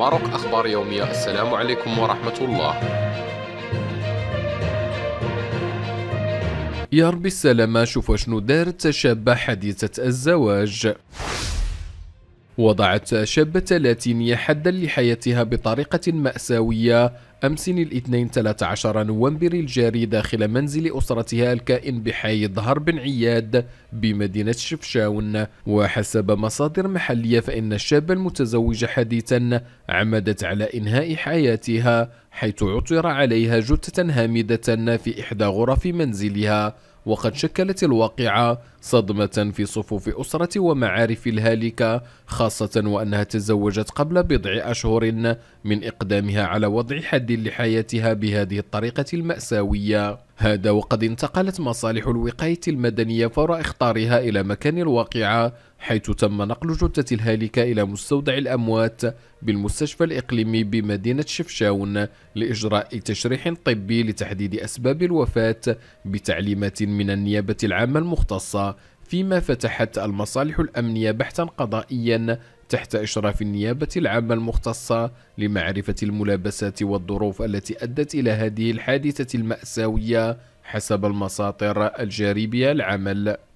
ماروك أخبار يومية السلام عليكم ورحمة الله يا ربي السلامة شوف شنو دارت شابة حديثة الزواج وضعت شابة لاتينية حدا لحياتها بطريقة مأساوية أمس الاثنين 13 نوفمبر الجاري داخل منزل أسرتها الكائن بحي ظهر بن عياد بمدينة شفشاون وحسب مصادر محلية فإن الشاب المتزوج حديثا عمدت على إنهاء حياتها حيث عثر عليها جثة هامدة في إحدى غرف منزلها وقد شكلت الواقعة صدمة في صفوف أسرة ومعارف الهالكة خاصة وأنها تزوجت قبل بضع أشهر من إقدامها على وضع حد لحياتها بهذه الطريقة المأساوية هذا وقد انتقلت مصالح الوقاية المدنية فور إخطارها إلى مكان الواقعة حيث تم نقل جثة الهالكة إلى مستودع الأموات بالمستشفى الإقليمي بمدينة شفشاون لإجراء تشريح طبي لتحديد أسباب الوفاة بتعليمات من النيابة العامة المختصة فيما فتحت المصالح الأمنية بحثا قضائيا تحت إشراف النيابة العامة المختصة لمعرفة الملابسات والظروف التي أدت إلى هذه الحادثة المأساوية حسب المساطر الجاري بها العمل